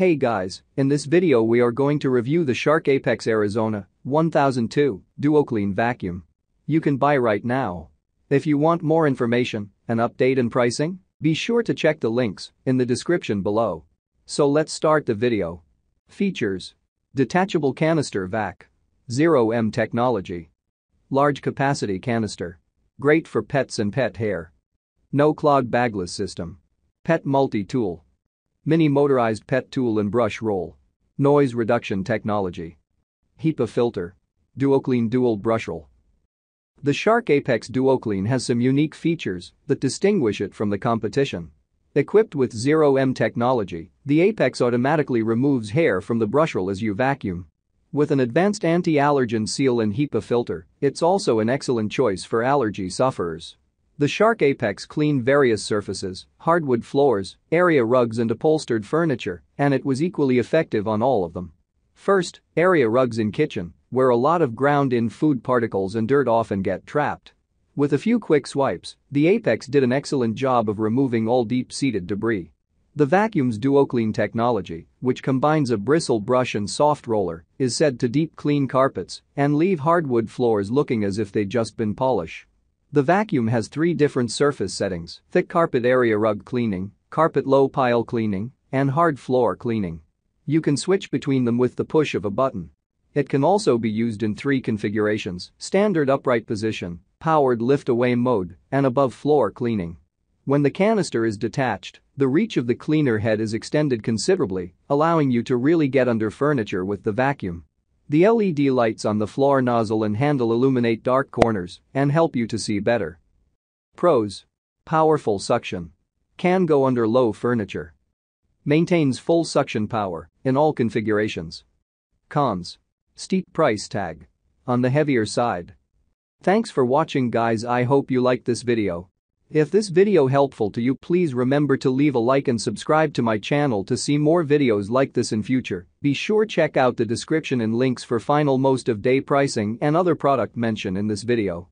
Hey guys, in this video we are going to review the Shark Apex Arizona 1002 DuoClean Vacuum. You can buy right now. If you want more information, an update and pricing, be sure to check the links in the description below. So let's start the video. Features Detachable canister vac 0M technology Large capacity canister Great for pets and pet hair No clog bagless system Pet multi-tool Mini motorized pet tool and brush roll. Noise reduction technology. HEPA filter. DuoClean dual brush roll. The Shark Apex DuoClean has some unique features that distinguish it from the competition. Equipped with 0M technology, the Apex automatically removes hair from the brush roll as you vacuum. With an advanced anti-allergen seal and HEPA filter, it's also an excellent choice for allergy sufferers. The shark apex cleaned various surfaces, hardwood floors, area rugs and upholstered furniture, and it was equally effective on all of them. First, area rugs in kitchen, where a lot of ground-in food particles and dirt often get trapped. With a few quick swipes, the Apex did an excellent job of removing all deep-seated debris. The vacuum's DuoClean technology, which combines a bristle brush and soft roller, is said to deep clean carpets and leave hardwood floors looking as if they'd just been polished. The vacuum has three different surface settings, thick carpet area rug cleaning, carpet low pile cleaning, and hard floor cleaning. You can switch between them with the push of a button. It can also be used in three configurations, standard upright position, powered lift away mode, and above floor cleaning. When the canister is detached, the reach of the cleaner head is extended considerably, allowing you to really get under furniture with the vacuum. The LED lights on the floor nozzle and handle illuminate dark corners and help you to see better. Pros. Powerful suction. Can go under low furniture. Maintains full suction power in all configurations. Cons. Steep price tag. On the heavier side. Thanks for watching guys I hope you liked this video. If this video helpful to you please remember to leave a like and subscribe to my channel to see more videos like this in future, be sure check out the description and links for final most of day pricing and other product mention in this video.